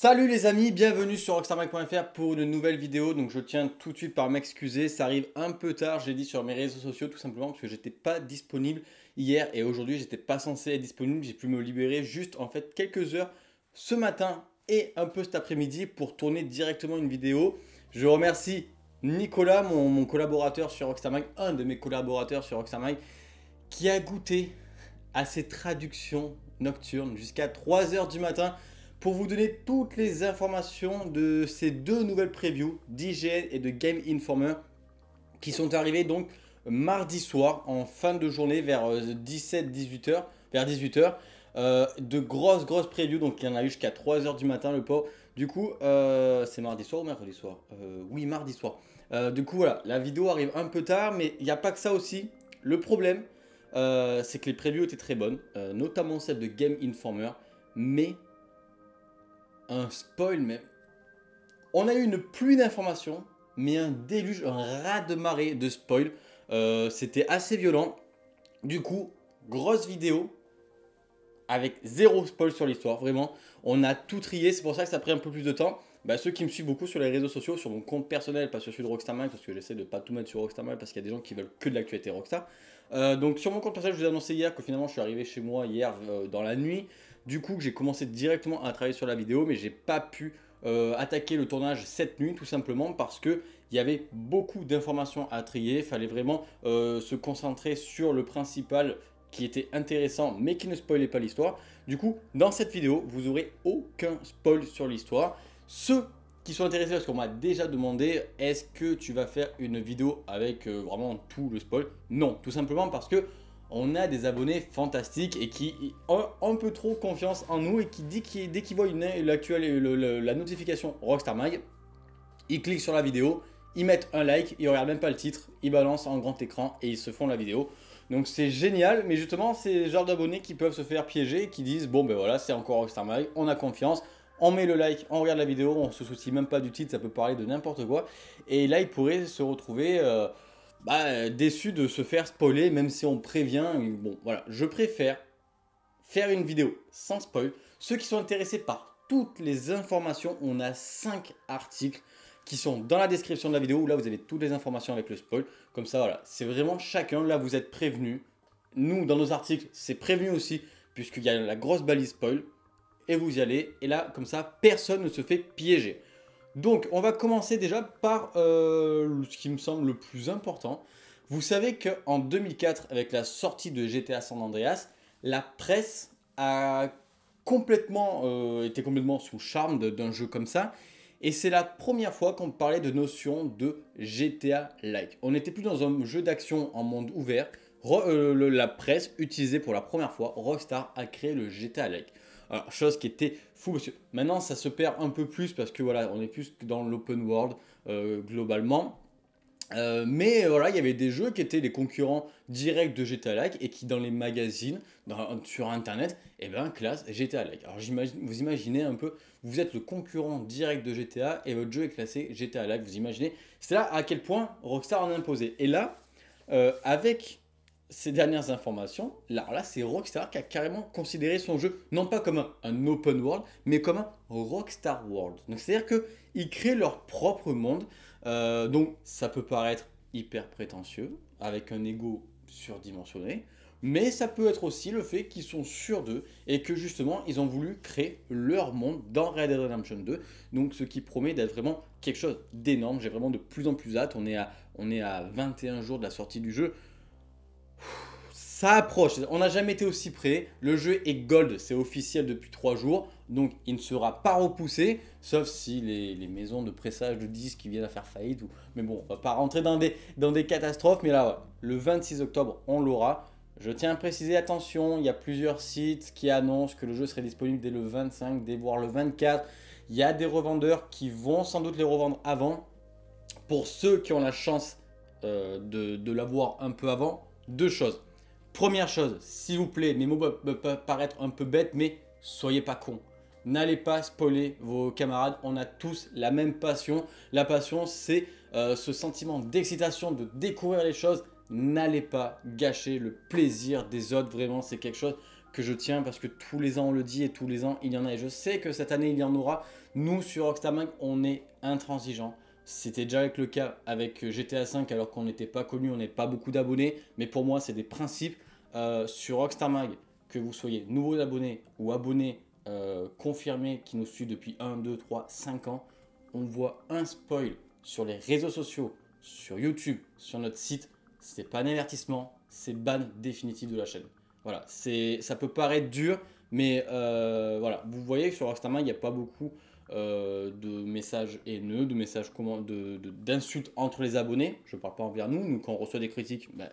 Salut les amis, bienvenue sur RockstarMag.fr pour une nouvelle vidéo. Donc je tiens tout de suite par m'excuser, ça arrive un peu tard, j'ai dit sur mes réseaux sociaux tout simplement parce que j'étais pas disponible hier et aujourd'hui j'étais pas censé être disponible, j'ai pu me libérer juste en fait quelques heures ce matin et un peu cet après-midi pour tourner directement une vidéo. Je remercie Nicolas, mon, collaborateur sur RockstarMag, un de mes collaborateurs sur RockstarMag qui a goûté à ces traductions nocturnes jusqu'à 3h du matin pour vous donner toutes les informations de ces deux nouvelles previews d'IGN et de Game Informer qui sont arrivées donc mardi soir en fin de journée vers 17-18 euh, h vers 18 h euh, de grosses grosses previews donc il y en a eu jusqu'à 3h du matin le pauvre du coup euh, c'est mardi soir ou mercredi soir oui mardi soir du coup voilà la vidéo arrive un peu tard mais il n'y a pas que ça aussi le problème c'est que les previews étaient très bonnes notamment celle de Game Informer mais un spoil, mais on a eu une pluie d'informations, mais un déluge, un ras de marée de spoil. Euh, c'était assez violent. Du coup, grosse vidéo avec zéro spoil sur l'histoire, vraiment. On a tout trié, c'est pour ça que ça a pris un peu plus de temps. Bah, ceux qui me suivent beaucoup sur les réseaux sociaux, sur mon compte personnel, pas sur celui de Rockstar parce que j'essaie de pas tout mettre sur Rockstar parce qu'il y a des gens qui veulent que de l'actualité Rockstar. Euh, donc sur mon compte personnel, je vous ai annoncé hier que finalement je suis arrivé chez moi hier euh, dans la nuit. Du coup, j'ai commencé directement à travailler sur la vidéo, mais j'ai pas pu euh, attaquer le tournage cette nuit tout simplement parce que il y avait beaucoup d'informations à trier. Il fallait vraiment euh, se concentrer sur le principal qui était intéressant mais qui ne spoilait pas l'histoire. Du coup, dans cette vidéo, vous aurez aucun spoil sur l'histoire. Ceux qui sont intéressés parce qu'on m'a déjà demandé est-ce que tu vas faire une vidéo avec euh, vraiment tout le spoil Non, tout simplement parce que on a des abonnés fantastiques et qui ont un peu trop confiance en nous et qui dès qu'ils voient une, la notification Rockstar Mag, ils cliquent sur la vidéo, ils mettent un like, ils regardent même pas le titre, ils balancent en grand écran et ils se font la vidéo. Donc c'est génial, mais justement c'est le genre d'abonnés qui peuvent se faire piéger et qui disent bon ben voilà c'est encore Rockstar Mag, on a confiance, on met le like, on regarde la vidéo, on se soucie même pas du titre, ça peut parler de n'importe quoi. Et là, ils pourraient se retrouver euh, bah, euh, déçu de se faire spoiler, même si on prévient. Bon, voilà, je préfère faire une vidéo sans spoil. Ceux qui sont intéressés par toutes les informations, on a cinq articles qui sont dans la description de la vidéo là vous avez toutes les informations avec le spoil. Comme ça, voilà, c'est vraiment chacun. Là, vous êtes prévenu. Nous, dans nos articles, c'est prévenu aussi, puisqu'il y a la grosse balise spoil. Et vous y allez. Et là, comme ça, personne ne se fait piéger. Donc, on va commencer déjà par euh, ce qui me semble le plus important. Vous savez qu'en 2004, avec la sortie de GTA San Andreas, la presse a complètement, euh, était complètement sous charme d'un jeu comme ça. Et c'est la première fois qu'on parlait de notion de GTA-like. On n'était plus dans un jeu d'action en monde ouvert. Euh, la presse utilisait pour la première fois Rockstar a créé le GTA-like. Alors, chose qui était fou, parce maintenant ça se perd un peu plus parce que voilà, on est plus dans l'open world euh, globalement. Euh, mais euh, voilà, il y avait des jeux qui étaient des concurrents directs de GTA Like et qui dans les magazines, sur internet, eh ben classe GTA Like. Alors vous imaginez un peu, vous êtes le concurrent direct de GTA et votre jeu est classé GTA Like, vous imaginez, c'est là à quel point Rockstar en a imposé. Et là, avec ces dernières informations, là, c'est Rockstar qui a carrément considéré son jeu, non pas comme un, open world, mais comme un Rockstar World. Donc c'est-à-dire qu'ils créent leur propre monde, euh, donc ça peut paraître hyper prétentieux, avec un ego surdimensionné, mais ça peut être aussi le fait qu'ils sont sûrs d'eux et que justement ils ont voulu créer leur monde dans Red Dead Redemption 2, donc ce qui promet d'être vraiment quelque chose d'énorme, j'ai vraiment de plus en plus hâte, on est à, on est à 21 jours de la sortie du jeu, ça approche. On n'a jamais été aussi près. Le jeu est gold, c'est officiel depuis 3 jours. Donc il ne sera pas repoussé, sauf si les, maisons de pressage de disques qui viennent à faire faillite. Ou... Mais bon, on va pas rentrer dans des, catastrophes. Mais là, le 26 octobre, on l'aura. Je tiens à préciser, attention, il y a plusieurs sites qui annoncent que le jeu serait disponible dès le 25, dès voire le 24. Il y a des revendeurs qui vont sans doute les revendre avant. Pour ceux qui ont la chance euh, de l'avoir un peu avant, deux choses. Première chose, s'il vous plaît, mes mots peuvent paraître un peu bêtes, mais soyez pas con. N'allez pas spoiler vos camarades, on a tous la même passion. La passion, c'est euh, ce sentiment d'excitation, de découvrir les choses. N'allez pas gâcher le plaisir des autres, vraiment, c'est quelque chose que je tiens parce que tous les ans on le dit et tous les ans il y en a et je sais que cette année il y en aura. Nous sur Oxtamank on est intransigeants. C'était déjà avec le cas avec euh, GTA V alors qu'on n'était pas connu, on n'est pas beaucoup d'abonnés. Mais pour moi, c'est des principes euh, sur Rockstar Mag. Que vous soyez nouveau abonnés ou abonnés, euh, confirmés qui nous suit depuis 1, 2, 3, 5 ans, on voit un spoil sur les réseaux sociaux, sur YouTube, sur notre site. C'est pas un avertissement, c'est ban définitif de la chaîne. Voilà, ça peut paraître dur, mais voilà, vous voyez que sur Rockstar Mag, il n'y a pas beaucoup euh, de messages haineux, de messages comment, de, d'insultes entre les abonnés. Je ne parle pas envers nous. Nous, quand on reçoit des critiques, ben,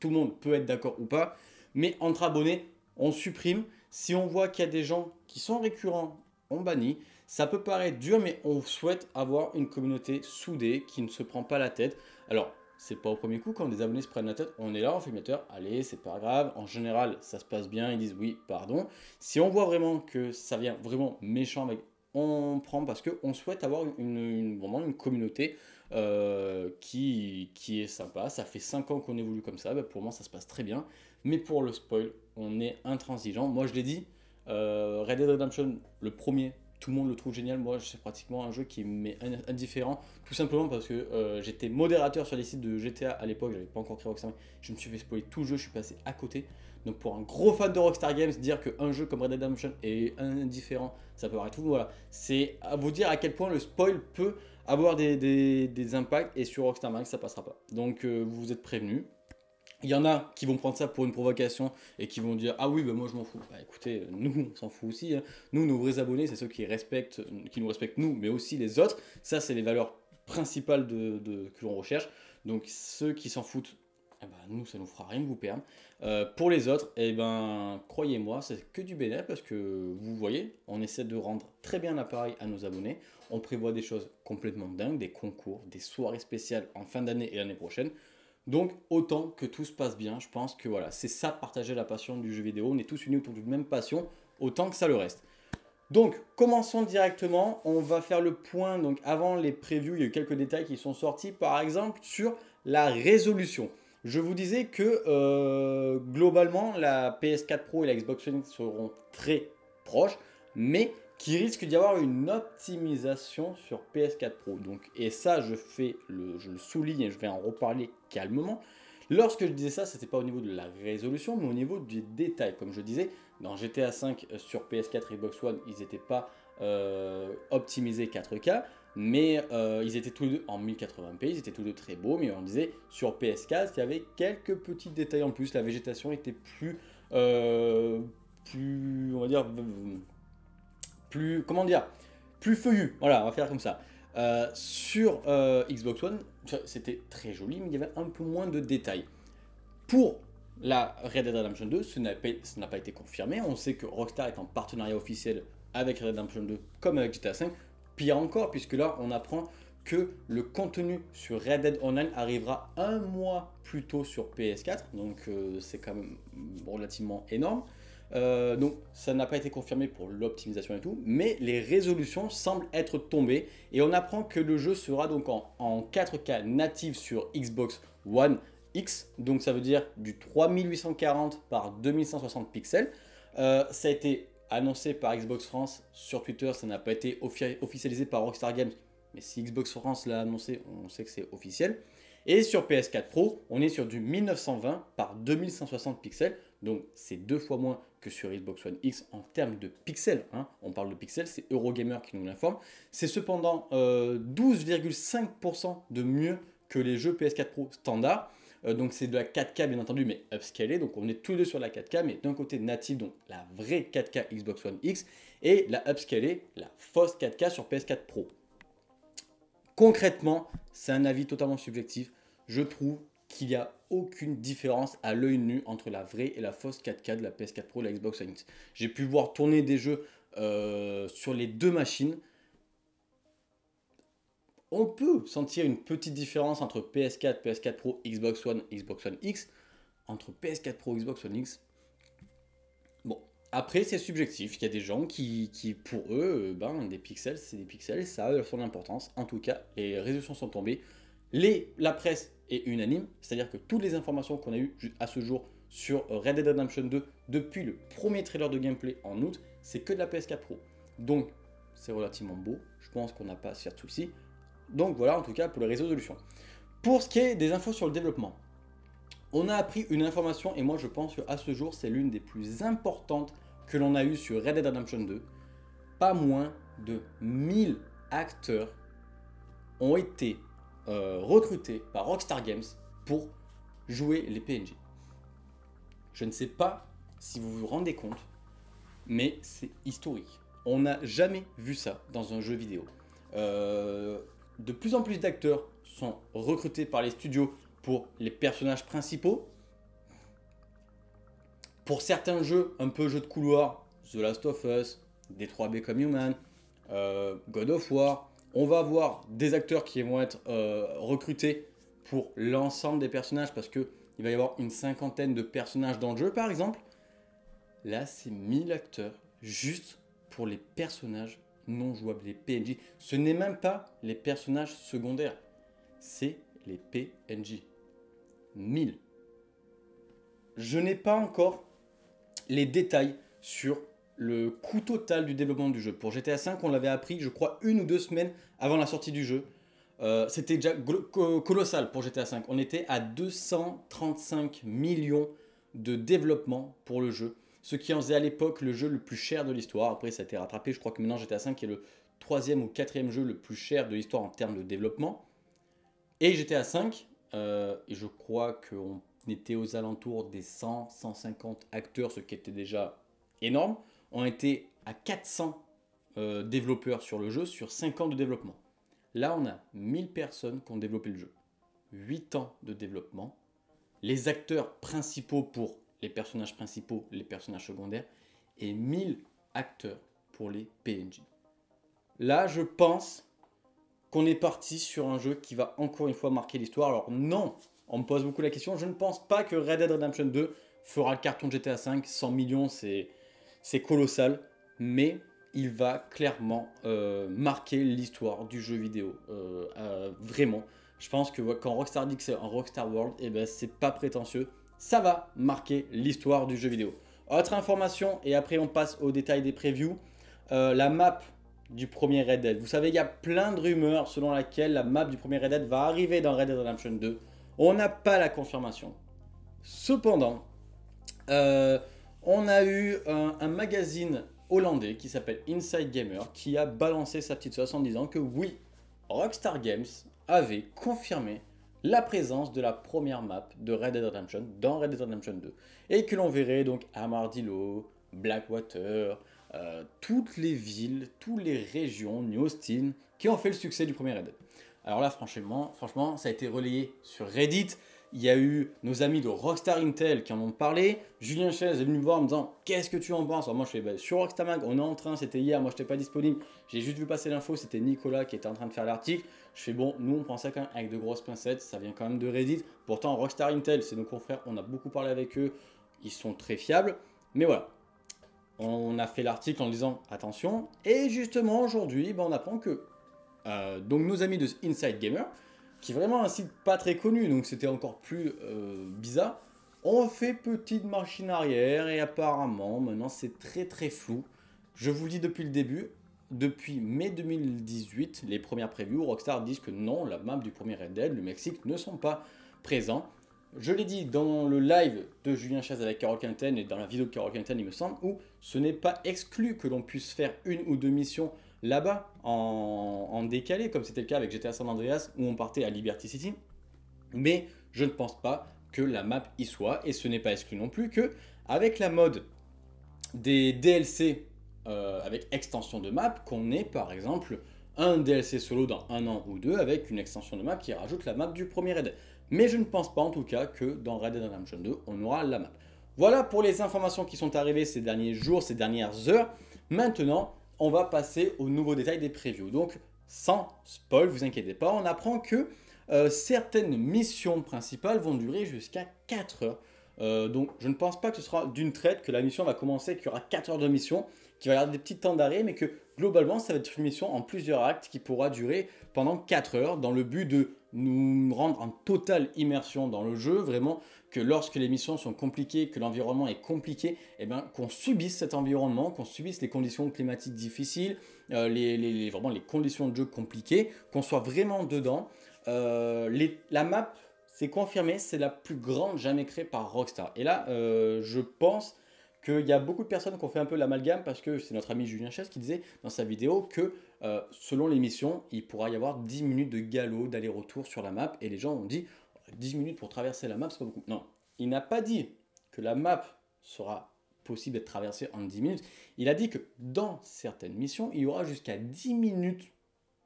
tout le monde peut être d'accord ou pas. Mais entre abonnés, on supprime. Si on voit qu'il y a des gens qui sont récurrents, on bannit. Ça peut paraître dur, mais on souhaite avoir une communauté soudée qui ne se prend pas la tête. Alors, c'est pas au premier coup quand des abonnés se prennent la tête, on est là, en fait allez, c'est pas grave. En général, ça se passe bien, ils disent oui, pardon. Si on voit vraiment que ça vient vraiment méchant avec on prend parce qu'on souhaite avoir une, communauté euh, qui, qui est sympa. Ça fait cinq ans qu'on évolue comme ça, bah, pour moi ça se passe très bien. Mais pour le spoil, on est intransigeant. Moi je l'ai dit, euh, Red Dead Redemption, le premier, tout le monde le trouve génial. Moi, c'est pratiquement un jeu qui m'est indifférent, tout simplement parce que euh, j'étais modérateur sur les sites de GTA à l'époque, j'avais pas encore créé Rockstar Je me suis fait spoiler tout le jeu, je suis passé à côté. Donc, pour un gros fan de Rockstar Games, dire qu'un jeu comme Red Dead Redemption est indifférent, ça peut paraître tout. Voilà, c'est à vous dire à quel point le spoil peut avoir des, impacts et sur Rockstar ça passera pas. Donc, vous euh, vous êtes prévenus. Il y en a qui vont prendre ça pour une provocation et qui vont dire Ah oui, ben moi je m'en fous. Bah écoutez, nous on s'en fout aussi. Hein. Nous, nos vrais abonnés, c'est ceux qui, respectent, qui nous respectent nous, mais aussi les autres. Ça, c'est les valeurs principales de, que l'on recherche. Donc ceux qui s'en foutent, eh ben, nous, ça nous fera rien de vous perdre. Euh, pour les autres, eh ben, croyez-moi, c'est que du bénéfice parce que vous voyez, on essaie de rendre très bien l'appareil à nos abonnés. On prévoit des choses complètement dingues, des concours, des soirées spéciales en fin d'année et l'année prochaine. Donc autant que tout se passe bien, je pense que voilà, c'est ça partager la passion du jeu vidéo. On est tous unis autour d'une même passion, autant que ça le reste. Donc commençons directement, on va faire le point. Donc avant les previews, il y a eu quelques détails qui sont sortis, par exemple sur la résolution. Je vous disais que euh, globalement la PS4 Pro et la Xbox One seront très proches, mais qui risque d'y avoir une optimisation sur PS4 Pro. Donc, et ça, je, fais le, je le souligne et je vais en reparler calmement. Lorsque je disais ça, ce n'était pas au niveau de la résolution, mais au niveau du détail. Comme je disais, dans GTA V euh, sur PS4 et Xbox One, ils n'étaient pas euh, optimisés 4K, mais euh, ils étaient tous les deux en 1080p, ils étaient tous les deux très beaux, mais on disait sur PS4, il y avait quelques petits détails en plus. La végétation était plus, plus, on va dire plus, comment dire, plus feuillu. Voilà, on va faire comme ça. Euh, sur euh, Xbox One, c'était très joli, mais il y avait un peu moins de détails. Pour la Red Dead Redemption 2, ce n'a pas été confirmé. On sait que Rockstar est en partenariat officiel avec Red Dead Redemption 2 comme avec GTA 5. Pire encore, puisque là, on apprend que le contenu sur Red Dead Online arrivera un mois plus tôt sur PS4, donc euh, c'est quand même relativement énorme. Euh, donc ça n'a pas été confirmé pour l'optimisation et tout, mais les résolutions semblent être tombées et on apprend que le jeu sera donc en, 4K native sur Xbox One X, donc ça veut dire du 3840 par 2160 pixels. Euh, ça a été annoncé par Xbox France sur Twitter, ça n'a pas été officialisé par Rockstar Games, mais si Xbox France l'a annoncé, on sait que c'est officiel. Et sur PS4 Pro, on est sur du 1920 par 2160 pixels, donc c'est deux fois moins que sur Xbox One X en termes de pixels. Hein. On parle de pixels, c'est Eurogamer qui nous l'informe. C'est cependant 12,5% euh, de mieux que les jeux PS4 Pro standard. Euh, donc c'est de la 4K bien entendu, mais upscalée. Donc on est tous les deux sur la 4K, mais d'un côté natif, donc la vraie 4K Xbox One X, et la upscalée, la fausse 4K sur PS4 Pro. Concrètement, c'est un avis totalement subjectif. Je trouve qu'il n'y a aucune différence à l'œil nu entre la vraie et la fausse 4K de la PS4 Pro et la Xbox One X. J'ai pu voir tourner des jeux euh, sur les deux machines. On peut sentir une petite différence entre PS4, PS4 Pro, Xbox One, Xbox One X. Entre PS4 Pro, Xbox One X. Bon, après c'est subjectif. Il y a des gens qui, pour eux, euh, ben, des pixels, c'est des pixels, ça a son importance. En tout cas, les résolutions sont tombées. Les, la presse et unanime, c'est-à-dire que toutes les informations qu'on a eues à ce jour sur euh, Red Dead Redemption 2 depuis le premier trailer de gameplay en août, c'est que de la PS4 Pro. Donc c'est relativement beau, je pense qu'on n'a pas à se faire de soucis. Donc voilà en tout cas pour les résolutions. Pour ce qui est des infos sur le développement, on a appris une information et moi je pense qu'à ce jour c'est l'une des plus importantes que l'on a eues sur Red Dead Redemption 2. Pas moins de 1000 acteurs ont été euh, recrutés par Rockstar Games pour jouer les PNJ. Je ne sais pas si vous vous rendez compte, mais c'est historique. On n'a jamais vu ça dans un jeu vidéo. Euh, de plus en plus d'acteurs sont recrutés par les studios pour les personnages principaux. Pour certains jeux, un peu jeux de couloir, The Last of Us, D3B comme Human, euh, God of War, on va avoir des acteurs qui vont être euh, recrutés pour l'ensemble des personnages parce que il va y avoir une cinquantaine de personnages dans le jeu par exemple. Là, c'est 1000 acteurs juste pour les personnages non jouables, les PNJ. Ce n'est même pas les personnages secondaires, c'est les PNJ. 1000. Je n'ai pas encore les détails sur le coût total du développement du jeu. Pour GTA V, on l'avait appris, je crois, une ou deux semaines avant la sortie du jeu. Euh, c'était déjà colossal pour GTA V. On était à 235 millions de développement pour le jeu, ce qui en faisait à l'époque le jeu le plus cher de l'histoire. Après, ça a été rattrapé. Je crois que maintenant GTA V est le troisième ou quatrième jeu le plus cher de l'histoire en termes de développement. Et GTA V, euh, je crois qu'on était aux alentours des 100-150 acteurs, ce qui était déjà énorme ont été à 400 euh, développeurs sur le jeu sur 5 ans de développement. Là, on a 1000 personnes qui ont développé le jeu. 8 ans de développement. Les acteurs principaux pour les personnages principaux, les personnages secondaires, et 1000 acteurs pour les PNJ. Là, je pense qu'on est parti sur un jeu qui va encore une fois marquer l'histoire. Alors non, on me pose beaucoup la question, je ne pense pas que Red Dead Redemption 2 fera le carton de GTA V. 100 millions, c'est c'est colossal, mais il va clairement euh, marquer l'histoire du jeu vidéo. Euh, euh, vraiment. Je pense que quand Rockstar dit que c'est un Rockstar World, et eh ben c'est pas prétentieux. Ça va marquer l'histoire du jeu vidéo. Autre information, et après on passe au détail des previews. la map du premier Red Dead. Vous savez, il y a plein de rumeurs selon laquelle la map du premier Red Dead va arriver dans Red Dead Redemption 2. On n'a pas la confirmation. Cependant, euh, on a eu euh, un, magazine hollandais qui s'appelle Inside Gamer qui a balancé sa petite sauce en disant que oui, Rockstar Games avait confirmé la présence de la première map de Red Dead Redemption dans Red Dead Redemption 2 et que l'on verrait donc Amardillo, Blackwater, euh, toutes les villes, toutes les régions, New Austin, qui ont fait le succès du premier Red Dead. Alors là, franchement, franchement, ça a été relayé sur Reddit, il y a eu nos amis de Rockstar Intel qui en ont parlé. Julien Chaise est venu me voir en me disant Qu'est-ce que tu en penses Alors moi, je fais bah, sur Rockstar Mag, on est en train, c'était hier, moi, je n'étais pas disponible. J'ai juste vu passer l'info, c'était Nicolas qui était en train de faire l'article. Je fais Bon, nous, on prend ça quand avec de grosses pincettes, ça vient quand même de Reddit. Pourtant, Rockstar Intel, c'est nos confrères, on a beaucoup parlé avec eux, ils sont très fiables. Mais voilà, on a fait l'article en disant attention. Et justement, aujourd'hui, ben, on apprend que euh, donc nos amis de Inside Gamer, qui est vraiment un site pas très connu, donc c'était encore plus euh, bizarre. On fait petite machine arrière et apparemment maintenant c'est très très flou. Je vous le dis depuis le début, depuis mai 2018, les premières previews, Rockstar disent que non, la map du premier Red Dead, le Mexique, ne sont pas présents. Je l'ai dit dans le live de Julien Chaz avec Carol Quinten et dans la vidéo de Carole Quinten, il me semble, où ce n'est pas exclu que l'on puisse faire une ou deux missions là-bas, en, décalé, comme c'était le cas avec GTA San Andreas, où on partait à Liberty City. Mais je ne pense pas que la map y soit, et ce n'est pas exclu non plus que, avec la mode des DLC euh, avec extension de map, qu'on ait par exemple un DLC solo dans un an ou deux avec une extension de map qui rajoute la map du premier raid. Mais je ne pense pas en tout cas que dans Red Dead Redemption 2, on aura la map. Voilà pour les informations qui sont arrivées ces derniers jours, ces dernières heures. Maintenant, on va passer aux nouveaux détails des previews. Donc, sans spoil, vous inquiétez pas, on apprend que euh, certaines missions principales vont durer jusqu'à 4 heures. Euh, donc je ne pense pas que ce sera d'une traite que la mission va commencer, qu'il y aura 4 heures de mission, qu'il va y avoir des petits temps d'arrêt, mais que globalement ça va être une mission en plusieurs actes qui pourra durer pendant 4 heures dans le but de nous rendre en totale immersion dans le jeu, vraiment que lorsque les missions sont compliquées, que l'environnement est compliqué, et eh ben, qu'on subisse cet environnement, qu'on subisse les conditions climatiques difficiles, euh, les, vraiment les conditions de jeu compliquées, qu'on soit vraiment dedans. Euh, la map, c'est confirmé, c'est la plus grande jamais créée par Rockstar. Et là, euh, je pense qu'il y a beaucoup de personnes qui ont fait un peu l'amalgame parce que c'est notre ami Julien Chess qui disait dans sa vidéo que selon les missions, il pourra y avoir 10 minutes de galop d'aller-retour sur la map et les gens ont dit 10 minutes pour traverser la map, c'est pas beaucoup. Non, il n'a pas dit que la map sera possible d'être traversée en 10 minutes. Il a dit que dans certaines missions, il y aura jusqu'à 10 minutes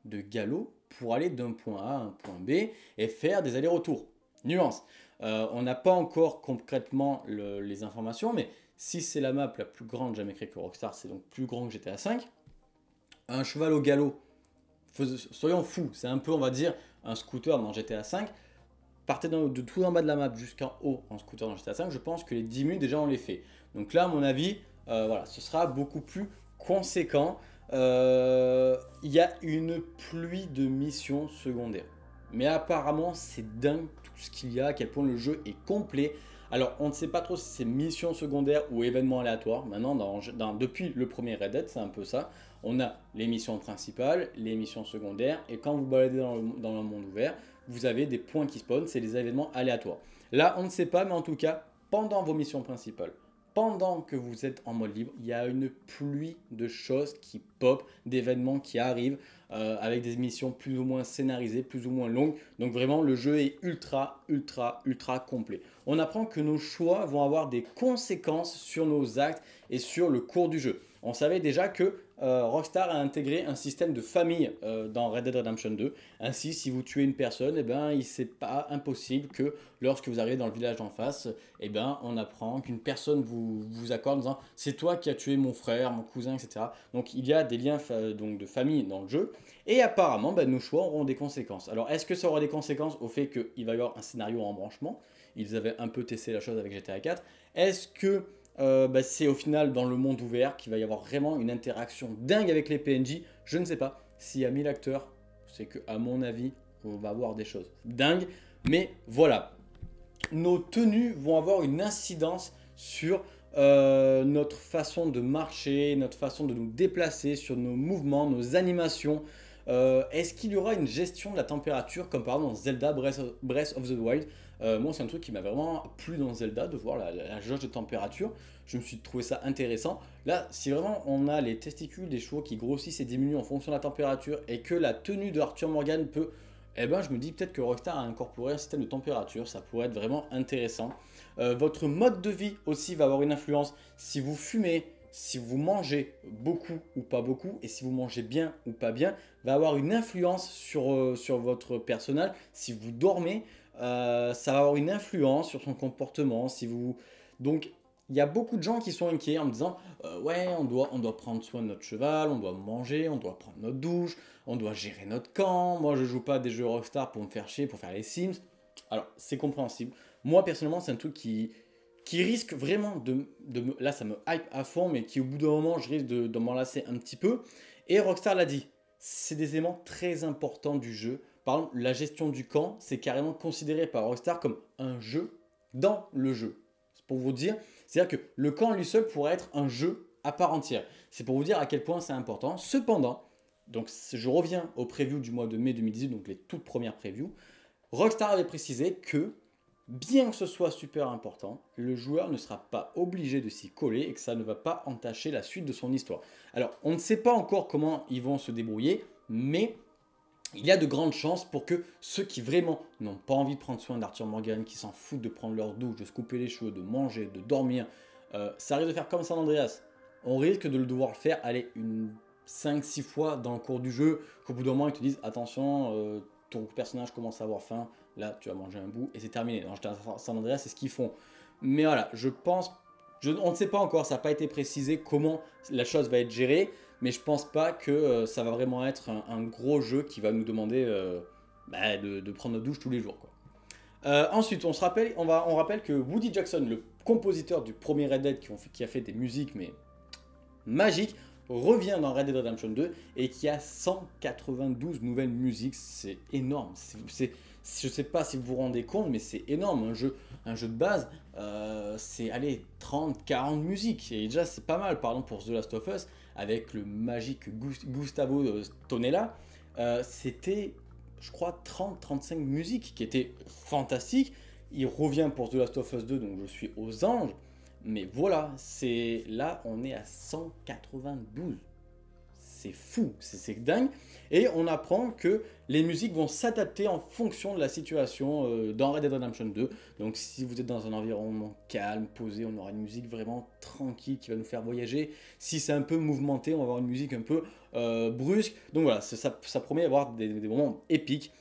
de galop pour aller d'un point A à un point B et faire des allers-retours. Nuance, euh, on n'a pas encore concrètement les informations, mais si c'est la map la plus grande jamais créée que Rockstar, c'est donc plus grand que GTA V, un cheval au galop, soyons fous, c'est un peu, on va dire, un scooter dans GTA V, partez de, tout en bas de la map jusqu'en haut en scooter dans GTA 5, je pense que les 10 minutes déjà on les fait. Donc là, à mon avis, euh, voilà, ce sera beaucoup plus conséquent. Euh, il y a une pluie de missions secondaires. Mais apparemment, c'est dingue tout ce qu'il y a, à quel point le jeu est complet. Alors, on ne sait pas trop si c'est mission secondaire ou événement aléatoire. Maintenant, depuis le premier Red Dead, c'est un peu ça. On a les missions principales, les missions secondaires, et quand vous baladez dans le, monde ouvert, vous avez des points qui spawnent, c'est des événements aléatoires. Là, on ne sait pas, mais en tout cas, pendant vos missions principales, pendant que vous êtes en mode libre, il y a une pluie de choses qui pop, d'événements qui arrivent, euh, avec des missions plus ou moins scénarisées, plus ou moins longues. Donc vraiment, le jeu est ultra, ultra, ultra complet. On apprend que nos choix vont avoir des conséquences sur nos actes et sur le cours du jeu. On savait déjà que euh, Rockstar a intégré un système de famille euh, dans Red Dead Redemption 2. Ainsi, si vous tuez une personne, et eh ben, il c'est pas impossible que lorsque vous arrivez dans le village d'en face, et eh ben, on apprend qu'une personne vous, vous accorde en disant c'est toi qui as tué mon frère, mon cousin, etc. Donc il y a des liens donc, de famille dans le jeu. Et apparemment, ben, nos choix auront des conséquences. Alors est-ce que ça aura des conséquences au fait qu'il va y avoir un scénario en branchement Ils avaient un peu testé la chose avec GTA 4. Est-ce que euh, bah, c'est au final dans le monde ouvert qu'il va y avoir vraiment une interaction dingue avec les PNJ. Je ne sais pas, s'il y a 1000 acteurs, c'est que à mon avis, on va voir des choses dingues. Mais voilà, nos tenues vont avoir une incidence sur euh, notre façon de marcher, notre façon de nous déplacer, sur nos mouvements, nos animations. Euh, est-ce qu'il y aura une gestion de la température comme par exemple dans Zelda Breath of the Wild euh, moi, c'est un truc qui m'a vraiment plu dans Zelda, de voir la, jauge de température. Je me suis trouvé ça intéressant. Là, si vraiment on a les testicules des chevaux qui grossissent et diminuent en fonction de la température, et que la tenue de Arthur Morgan peut... Eh ben, je me dis peut-être que Rockstar a incorporé un système de température, ça pourrait être vraiment intéressant. Euh, votre mode de vie aussi va avoir une influence. Si vous fumez, si vous mangez beaucoup ou pas beaucoup, et si vous mangez bien ou pas bien, va avoir une influence sur, euh, sur votre personnage. Si vous dormez, euh, ça va avoir une influence sur son comportement. Si vous... Donc, il y a beaucoup de gens qui sont inquiets en me disant euh, Ouais, on doit, prendre soin de notre cheval, on doit manger, on doit prendre notre douche, on doit gérer notre camp. Moi, je joue pas des jeux Rockstar pour me faire chier, pour faire les Sims. Alors, c'est compréhensible. Moi, personnellement, c'est un truc qui, risque vraiment de, Là, ça me hype à fond, mais qui, au bout d'un moment, je risque de, de m'enlacer un petit peu. Et Rockstar l'a dit c'est des éléments très importants du jeu par exemple, la gestion du camp, c'est carrément considéré par Rockstar comme un jeu dans le jeu. C'est pour vous dire, c'est-à-dire que le camp lui seul pourrait être un jeu à part entière. C'est pour vous dire à quel point c'est important. Cependant, donc je reviens aux previews du mois de mai 2018, donc les toutes premières previews, Rockstar avait précisé que, bien que ce soit super important, le joueur ne sera pas obligé de s'y coller et que ça ne va pas entacher la suite de son histoire. Alors, on ne sait pas encore comment ils vont se débrouiller, mais il y a de grandes chances pour que ceux qui vraiment n'ont pas envie de prendre soin d'Arthur Morgan, qui s'en foutent de prendre leur douche, de se couper les cheveux, de manger, de dormir, euh, ça risque de faire comme San Andreas. On risque de le devoir faire, allez, une 5-6 fois dans le cours du jeu, qu'au bout d'un moment ils te disent attention, euh, ton personnage commence à avoir faim, là tu vas manger un bout et c'est terminé. Dans San Andreas, c'est ce qu'ils font. Mais voilà, je pense, on ne sait pas encore, ça n'a pas été précisé comment la chose va être gérée mais je pense pas que euh, ça va vraiment être un, gros jeu qui va nous demander euh, bah, de, prendre notre douche tous les jours. Euh, ensuite, on se rappelle, on, on rappelle que Woody Jackson, le compositeur du premier Red Dead qui, a fait des musiques mais magiques, revient dans Red Dead Redemption 2 et qui a 192 nouvelles musiques. C'est énorme. Je sais pas si vous vous rendez compte, mais c'est énorme. Un jeu, de base, euh, c'est 30, 40 musiques et déjà c'est pas mal. pardon, pour The Last of Us avec le magique Gustavo Tonella, euh, c'était je crois 30, 35 musiques qui étaient fantastiques. Il revient pour The Last of Us 2, donc je suis aux anges. Mais voilà, c'est là on est à 192 c'est fou, c'est dingue. Et on apprend que les musiques vont s'adapter en fonction de la situation euh, dans Red Dead Redemption 2. Donc si vous êtes dans un environnement calme, posé, on aura une musique vraiment tranquille qui va nous faire voyager. Si c'est un peu mouvementé, on va avoir une musique un peu euh, brusque. Donc voilà, ça, promet d'avoir des moments épiques.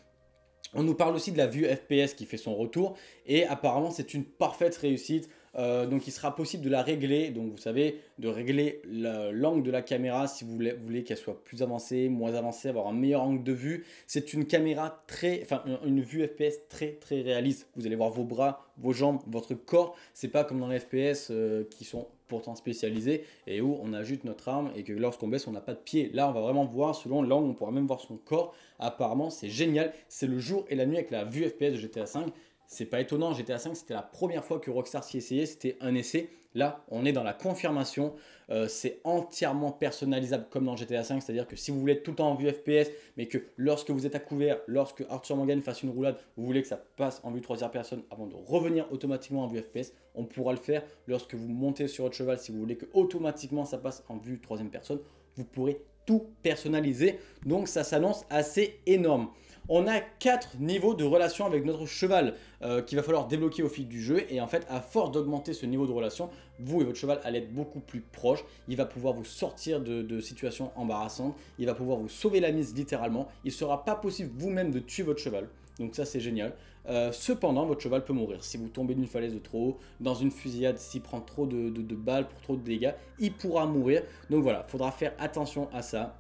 On nous parle aussi de la vue FPS qui fait son retour et apparemment c'est une parfaite réussite. Euh, donc il sera possible de la régler, donc vous savez, de régler l'angle de la caméra si vous voulez, qu'elle soit plus avancée, moins avancée, avoir un meilleur angle de vue. C'est une caméra très, enfin une vue FPS très très réaliste. Vous allez voir vos bras, vos jambes, votre corps. C'est pas comme dans les FPS euh, qui sont pourtant spécialisés et où on ajoute notre arme et que lorsqu'on baisse on n'a pas de pied. Là on va vraiment voir selon l'angle, on pourra même voir son corps. Apparemment c'est génial, c'est le jour et la nuit avec la vue FPS de GTA 5. C'est pas étonnant, GTA V, c'était la première fois que Rockstar s'y essayait, c'était un essai. Là, on est dans la confirmation. Euh, c'est entièrement personnalisable comme dans GTA V. c'est-à-dire que si vous voulez être tout le temps en vue FPS, mais que lorsque vous êtes à couvert, lorsque Arthur Morgan fasse une roulade, vous voulez que ça passe en vue troisième personne avant de revenir automatiquement en vue FPS, on pourra le faire. Lorsque vous montez sur votre cheval, si vous voulez que automatiquement ça passe en vue troisième personne, vous pourrez tout personnaliser. Donc ça s'annonce assez énorme on a quatre niveaux de relation avec notre cheval euh, qu'il va falloir débloquer au fil du jeu. Et en fait, à force d'augmenter ce niveau de relation, vous et votre cheval allez être beaucoup plus proches. Il va pouvoir vous sortir de, situations embarrassantes. Il va pouvoir vous sauver la mise littéralement. Il ne sera pas possible vous-même de tuer votre cheval. Donc ça c'est génial. Euh, cependant, votre cheval peut mourir. Si vous tombez d'une falaise de trop haut, dans une fusillade, s'il prend trop de, balles pour trop de dégâts, il pourra mourir. Donc voilà, faudra faire attention à ça.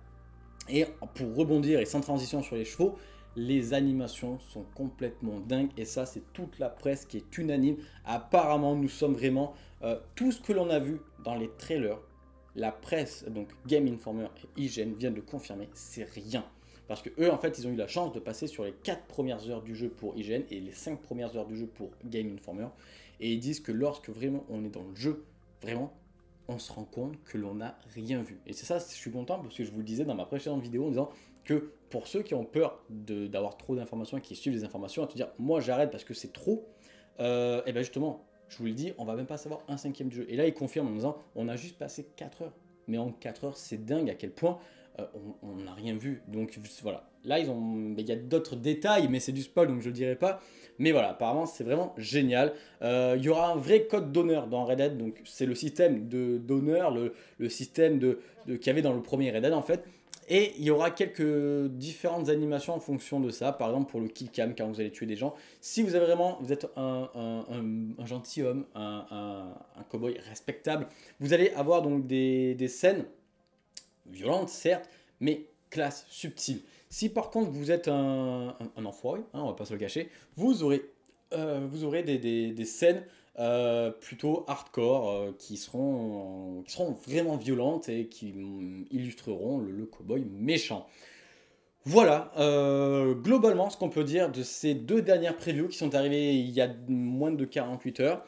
Et pour rebondir et sans transition sur les chevaux, les animations sont complètement dingues et ça c'est toute la presse qui est unanime. Apparemment nous sommes vraiment euh, tout ce que l'on a vu dans les trailers. La presse, donc Game Informer et IGN viennent de confirmer, c'est rien. Parce que eux, en fait, ils ont eu la chance de passer sur les 4 premières heures du jeu pour IGN et les 5 premières heures du jeu pour Game Informer. Et ils disent que lorsque vraiment on est dans le jeu, vraiment, on se rend compte que l'on n'a rien vu. Et c'est ça, je suis content parce que je vous le disais dans ma précédente vidéo en disant que pour ceux qui ont peur d'avoir trop d'informations et qui suivent les informations, à te dire moi j'arrête parce que c'est trop, et euh, eh bien justement, je vous le dis, on va même pas savoir un cinquième du jeu. Et là, il confirme en disant on a juste passé 4 heures. Mais en 4 heures, c'est dingue à quel point euh, on n'a rien vu. Donc voilà. Là, ils ont, il y a d'autres détails, mais c'est du spoil, donc je ne le dirai pas. Mais voilà, apparemment, c'est vraiment génial. Euh, il y aura un vrai code d'honneur dans Red Dead. Donc c'est le système d'honneur, le, le, système de, qu'il y avait dans le premier Red Dead en fait. Et il y aura quelques différentes animations en fonction de ça. Par exemple, pour le kill cam, quand vous allez tuer des gens. Si vous avez vraiment, vous êtes un, un, un, un gentilhomme, un, cowboy respectable, vous allez avoir donc des, des scènes violentes, certes, mais classe, subtiles. Si par contre vous êtes un, un, enfoiré, hein, on va pas se le cacher, vous aurez, euh, vous aurez des, des scènes euh, plutôt hardcore, euh, qui, seront, qui seront vraiment violentes et qui illustreront le, cow cowboy méchant. Voilà, euh, globalement, ce qu'on peut dire de ces deux dernières previews qui sont arrivées il y a moins de 48 heures.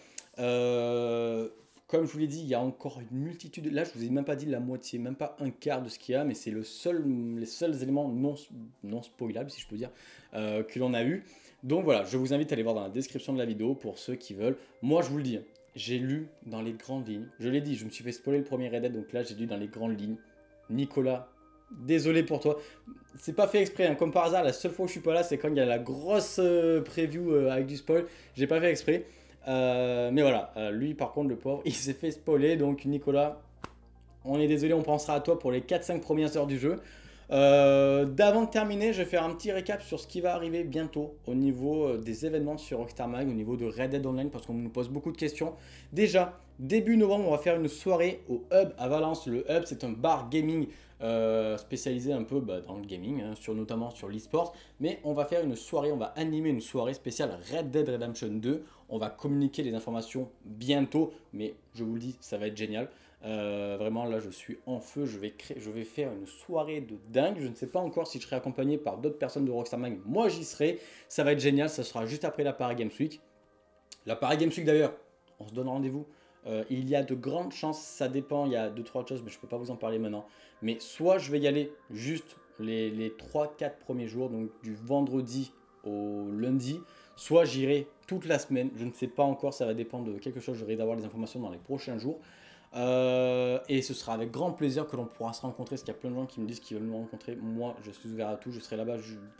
comme je vous l'ai dit, il y a encore une multitude. Là, je vous ai même pas dit la moitié, même pas un quart de ce qu'il y a, mais c'est le seul, les seuls éléments non, non spoilables, si je peux dire, que l'on a eu. Donc voilà, je vous invite à aller voir dans la description de la vidéo pour ceux qui veulent. Moi, je vous le dis, j'ai lu dans les grandes lignes. Je l'ai dit, je me suis fait spoiler le premier Red Dead, donc là, j'ai lu dans les grandes lignes. Nicolas, désolé pour toi. C'est pas fait exprès, hein. comme par hasard, la seule fois où je suis pas là, c'est quand il y a la grosse euh, preview euh, avec du spoil. J'ai pas fait exprès. Euh, mais voilà, lui par contre, le pauvre, il s'est fait spoiler. Donc Nicolas, on est désolé, on pensera à toi pour les 4-5 premières heures du jeu. Euh, d'avant de terminer, je vais faire un petit récap sur ce qui va arriver bientôt au niveau euh, des événements sur Rockstar Mag, au niveau de Red Dead Online, parce qu'on nous pose beaucoup de questions. Déjà, début novembre, on va faire une soirée au Hub à Valence. Le Hub, c'est un bar gaming euh, spécialisé un peu bah, dans le gaming, hein, sur, notamment sur l'e-sport. Mais on va faire une soirée, on va animer une soirée spéciale Red Dead Redemption 2. On va communiquer les informations bientôt, mais je vous le dis, ça va être génial. Euh, vraiment, là, je suis en feu. Je vais, créer, je vais faire une soirée de dingue. Je ne sais pas encore si je serai accompagné par d'autres personnes de Rockstar Mag. Moi, j'y serai. Ça va être génial. Ça sera juste après la Paris Games Week. La Paris Games Week, d'ailleurs, on se donne rendez-vous. Euh, il y a de grandes chances, ça dépend, il y a deux, trois choses, mais je ne peux pas vous en parler maintenant. Mais soit je vais y aller juste les, les 3-4 premiers jours, donc du vendredi au lundi, soit j'irai toute la semaine, je ne sais pas encore, ça va dépendre de quelque chose, j'aurai d'avoir les informations dans les prochains jours. Euh, et ce sera avec grand plaisir que l'on pourra se rencontrer, parce qu'il y a plein de gens qui me disent qu'ils veulent me rencontrer. Moi, je suis ouvert à tout, je serai là-bas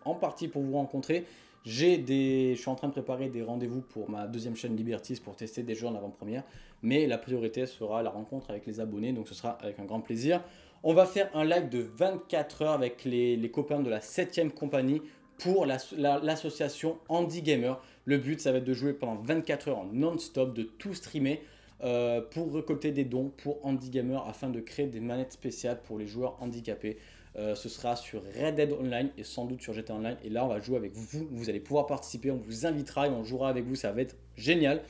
en partie pour vous rencontrer. J'ai des, je suis en train de préparer des rendez-vous pour ma deuxième chaîne Libertis pour tester des jeux en avant-première, mais la priorité sera la rencontre avec les abonnés, donc ce sera avec un grand plaisir. On va faire un live de 24 heures avec les, copains de la 7ème compagnie pour l'association la, Andy Gamer. Le but, ça va être de jouer pendant 24 heures non-stop, de tout streamer. Euh, pour récolter des dons pour Andy Gamer afin de créer des manettes spéciales pour les joueurs handicapés. Euh, ce sera sur Red Dead Online et sans doute sur GTA Online. Et là, on va jouer avec vous. Vous allez pouvoir participer. On vous invitera et on jouera avec vous. Ça va être génial.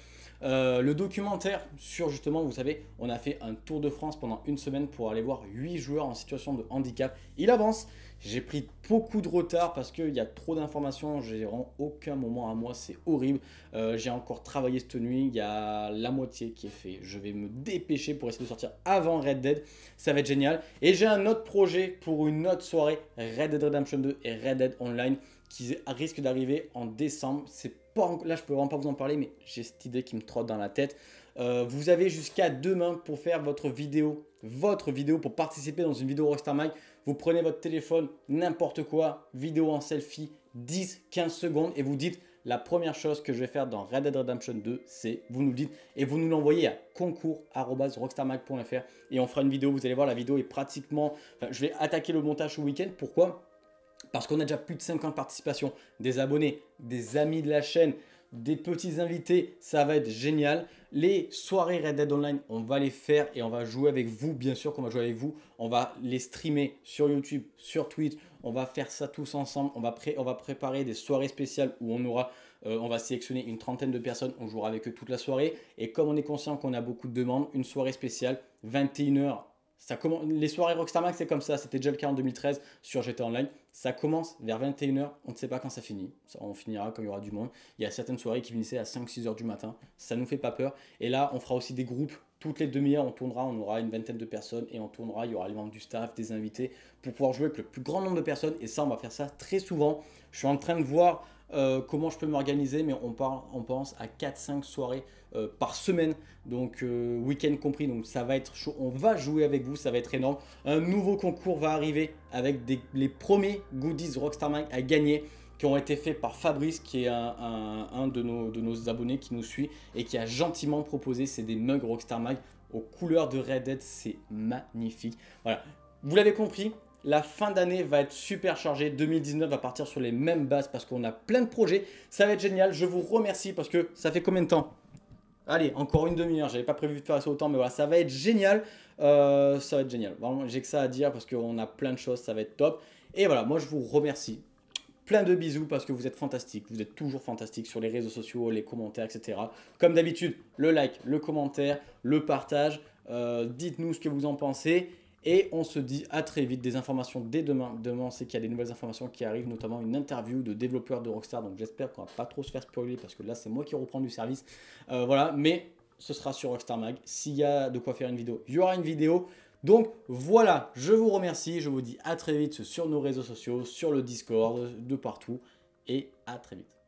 Euh, le documentaire sur justement, vous savez, on a fait un tour de France pendant une semaine pour aller voir 8 joueurs en situation de handicap. Il avance. J'ai pris beaucoup de retard parce qu'il y a trop d'informations, je n'ai rends aucun moment à moi, c'est horrible. Euh, j'ai encore travaillé cette nuit, il y a la moitié qui est fait. Je vais me dépêcher pour essayer de sortir avant Red Dead, ça va être génial. Et j'ai un autre projet pour une autre soirée, Red Dead Redemption 2 et Red Dead Online, qui risque d'arriver en décembre. C'est là, je peux vraiment pas vous en parler, mais j'ai cette idée qui me trotte dans la tête. Euh, vous avez jusqu'à demain pour faire votre vidéo, votre vidéo pour participer dans une vidéo Rockstar Mike. Vous prenez votre téléphone, n'importe quoi, vidéo en selfie, 10, 15 secondes et vous dites la première chose que je vais faire dans Red Dead Redemption 2, c'est vous nous le dites et vous nous l'envoyez à concours.rockstarmag.fr et on fera une vidéo. Vous allez voir, la vidéo est pratiquement. je vais attaquer le montage au week-end. Pourquoi parce qu'on a déjà plus de 50 participations, des abonnés, des amis de la chaîne, des petits invités, ça va être génial. Les soirées Red Dead Online, on va les faire et on va jouer avec vous, bien sûr qu'on va jouer avec vous. On va les streamer sur YouTube, sur Twitch, on va faire ça tous ensemble. On va, on va préparer des soirées spéciales où on aura, euh, on va sélectionner une trentaine de personnes, on jouera avec eux toute la soirée. Et comme on est conscient qu'on a beaucoup de demandes, une soirée spéciale, 21h ça commence, les soirées Rockstar Max, c'est comme ça. C'était déjà le cas en 2013 sur GTA Online. Ça commence vers 21h. On ne sait pas quand ça finit. on finira quand il y aura du monde. Il y a certaines soirées qui finissaient à 5-6h du matin. Ça nous fait pas peur. Et là, on fera aussi des groupes. Toutes les demi-heures, on tournera. On aura une vingtaine de personnes et on tournera. Il y aura les membres du staff, des invités pour pouvoir jouer avec le plus grand nombre de personnes. Et ça, on va faire ça très souvent. Je suis en train de voir euh, comment je peux m'organiser, mais on, parle, on pense à 4-5 soirées euh, par semaine, donc euh, week-end compris, donc ça va être chaud, on va jouer avec vous, ça va être énorme. Un nouveau concours va arriver avec les premiers goodies Rockstar Mag à gagner qui ont été faits par Fabrice, qui est un, de, nos, de, nos, abonnés qui nous suit et qui a gentiment proposé, c'est des mugs Rockstar Mag aux couleurs de Red Dead, c'est magnifique. Voilà, vous l'avez compris, la fin d'année va être super chargée. 2019 va partir sur les mêmes bases parce qu'on a plein de projets. Ça va être génial. Je vous remercie parce que ça fait combien de temps Allez, encore une demi-heure. J'avais pas prévu de faire ça autant, mais voilà, ça va être génial. Euh, ça va être génial. Vraiment, j'ai que ça à dire parce qu'on a plein de choses. Ça va être top. Et voilà, moi je vous remercie. Plein de bisous parce que vous êtes fantastiques. Vous êtes toujours fantastiques sur les réseaux sociaux, les commentaires, etc. Comme d'habitude, le like, le commentaire, le partage. Euh, dites-nous ce que vous en pensez. Et on se dit à très vite des informations dès demain. Demain, c'est qu'il y a des nouvelles informations qui arrivent, notamment une interview de développeurs de Rockstar. Donc j'espère qu'on va pas trop se faire spoiler parce que là, c'est moi qui reprends du service. Euh, voilà, mais ce sera sur Rockstar Mag. S'il y a de quoi faire une vidéo, il y aura une vidéo. Donc voilà, je vous remercie. Je vous dis à très vite sur nos réseaux sociaux, sur le Discord, de partout. Et à très vite.